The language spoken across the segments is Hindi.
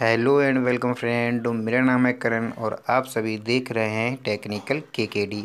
हेलो एंड वेलकम फ्रेंड मेरा नाम है करण और आप सभी देख रहे हैं टेक्निकल केकेडी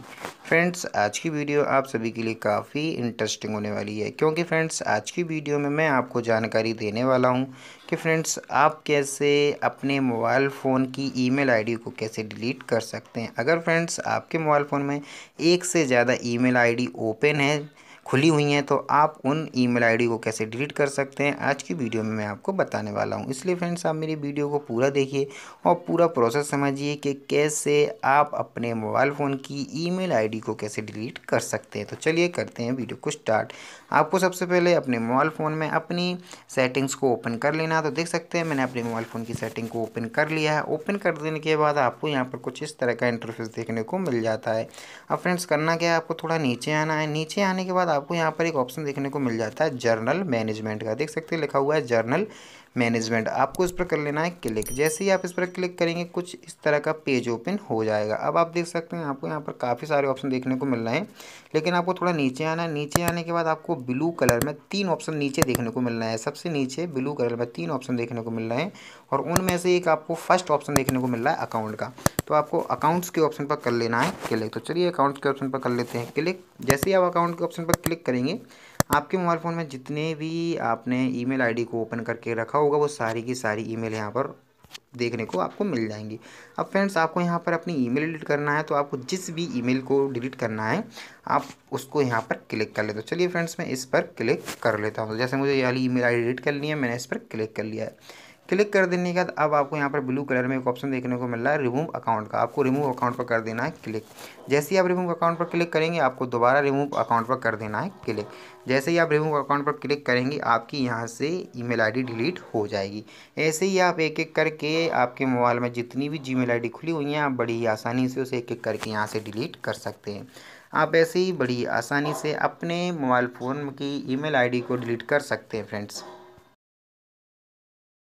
फ्रेंड्स आज की वीडियो आप सभी के लिए काफ़ी इंटरेस्टिंग होने वाली है क्योंकि फ्रेंड्स आज की वीडियो में मैं आपको जानकारी देने वाला हूं कि फ्रेंड्स आप कैसे अपने मोबाइल फ़ोन की ईमेल आईडी को कैसे डिलीट कर सकते हैं अगर फ्रेंड्स आपके मोबाइल फ़ोन में एक से ज़्यादा ई मेल ओपन है खुली हुई हैं तो आप उन ईमेल आईडी को कैसे डिलीट कर सकते हैं आज की वीडियो में मैं आपको बताने वाला हूँ इसलिए फ्रेंड्स आप मेरी वीडियो को पूरा देखिए और पूरा प्रोसेस समझिए कि कैसे आप अपने मोबाइल फ़ोन की ईमेल आईडी को कैसे डिलीट कर सकते हैं तो चलिए करते हैं वीडियो को स्टार्ट आपको सबसे पहले अपने मोबाइल फ़ोन में अपनी सेटिंग्स को ओपन कर लेना तो देख सकते हैं मैंने अपने मोबाइल फ़ोन की सेटिंग को ओपन कर लिया है ओपन कर देने के बाद आपको यहाँ पर कुछ इस तरह का इंटरफेस देखने को मिल जाता है अब फ्रेंड्स करना क्या है आपको थोड़ा नीचे आना है नीचे आने के बाद आपको यहाँ पर एक ऑप्शन देखने को मिल जाता है जर्नल मैनेजमेंट का देख सकते हैं लिखा हुआ है जर्नल मैनेजमेंट आपको इस पर कर लेना है क्लिक जैसे ही आप इस पर क्लिक करेंगे कुछ इस तरह का पेज ओपन हो जाएगा अब आप देख सकते हैं आपको यहाँ पर काफ़ी सारे ऑप्शन देखने को मिल रहे हैं लेकिन आपको थोड़ा नीचे आना है नीचे आने के बाद आपको ब्लू कलर में तीन ऑप्शन नीचे देखने को मिल रहा है सबसे नीचे ब्लू कलर में तीन ऑप्शन देखने को मिल रहे हैं और उनमें से एक आपको फर्स्ट ऑप्शन देखने को मिल रहा है अकाउंट का तो आपको अकाउंट्स के ऑप्शन पर कर लेना है क्लिक तो चलिए अकाउंट्स के ऑप्शन पर कर लेते हैं क्लिक जैसे ही आप अकाउंट के ऑप्शन पर क्लिक करेंगे आपके मोबाइल फ़ोन में जितने भी आपने ईमेल आईडी को ओपन करके रखा होगा वो सारी की सारी ईमेल यहाँ पर देखने को आपको मिल जाएंगी अब फ्रेंड्स आपको यहाँ पर अपनी ईमेल डिलीट करना है तो आपको जिस भी ईमेल को डिलीट करना है आप उसको यहाँ पर क्लिक कर लेते हो चलिए फ्रेंड्स मैं इस पर क्लिक कर लेता हूँ जैसे मुझे ये वाली ईमेल मेल डिलीट कर ली है मैंने इस पर क्लिक कर लिया है क्लिक कर देने के बाद अब आपको यहाँ पर ब्लू कलर में एक ऑप्शन देखने को मिल रहा है रिमूव अकाउंट का आपको रिमूव अकाउंट पर कर देना है क्लिक जैसे ही आप रिमूव अकाउंट पर क्लिक करेंगे आपको दोबारा रिमूव अकाउंट पर कर देना है क्लिक जैसे ही आप रिमूव अकाउंट पर क्लिक करेंगे आपकी यहाँ से ईमेल आईडी डिलीट हो जाएगी ऐसे ही आप एक एक करके आपके मोबाइल में जितनी भी जी मेल खुली हुई हैं आप बड़ी आसानी से उसे एक एक करके यहाँ से डिलीट कर सकते हैं आप ऐसे ही बड़ी आसानी से अपने मोबाइल फ़ोन की ई मेल को डिलीट कर सकते हैं फ्रेंड्स